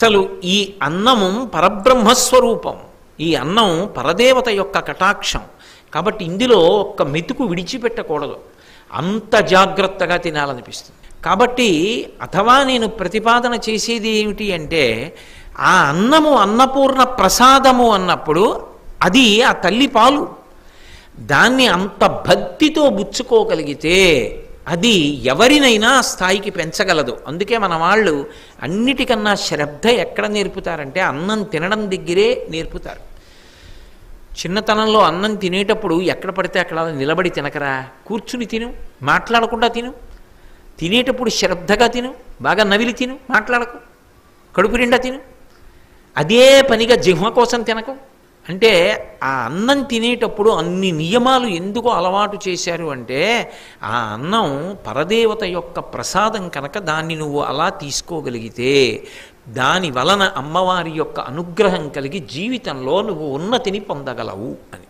అసలు ఈ అన్నము పరబ్రహ్మస్వరూపం ఈ అన్నం పరదేవత యొక్క కటాక్షం కాబట్టి ఇందులో ఒక్క మెతుకు విడిచిపెట్టకూడదు అంత జాగ్రత్తగా తినాలనిపిస్తుంది కాబట్టి అథవా నేను ప్రతిపాదన చేసేది ఏమిటి అంటే ఆ అన్నము అన్నపూర్ణ ప్రసాదము అన్నప్పుడు అది ఆ తల్లి పాలు దాన్ని అంత భక్తితో బుచ్చుకోగలిగితే అది ఎవరినైనా స్థాయికి పెంచగలదు అందుకే మన వాళ్ళు అన్నిటికన్నా శ్రద్ధ ఎక్కడ నేర్పుతారంటే అన్నం తినడం దగ్గరే నేర్పుతారు చిన్నతనంలో అన్నం తినేటప్పుడు ఎక్కడ పడితే అక్కడ నిలబడి తినకరా కూర్చుని తిను మాట్లాడకుండా తిను తినేటప్పుడు శ్రద్ధగా తిను బాగా నవిలి తిను మాట్లాడకు కడుపు నిండా తిను అదే పనిగా జిహ్మ కోసం తినకు అంటే ఆ అన్నం తినేటప్పుడు అన్ని నియమాలు ఎందుకు అలవాటు చేశారు అంటే ఆ అన్నం పరదేవత యొక్క ప్రసాదం కనుక దాన్ని నువ్వు అలా తీసుకోగలిగితే దాని వలన అమ్మవారి యొక్క అనుగ్రహం కలిగి జీవితంలో నువ్వు ఉన్నతిని పొందగలవు అని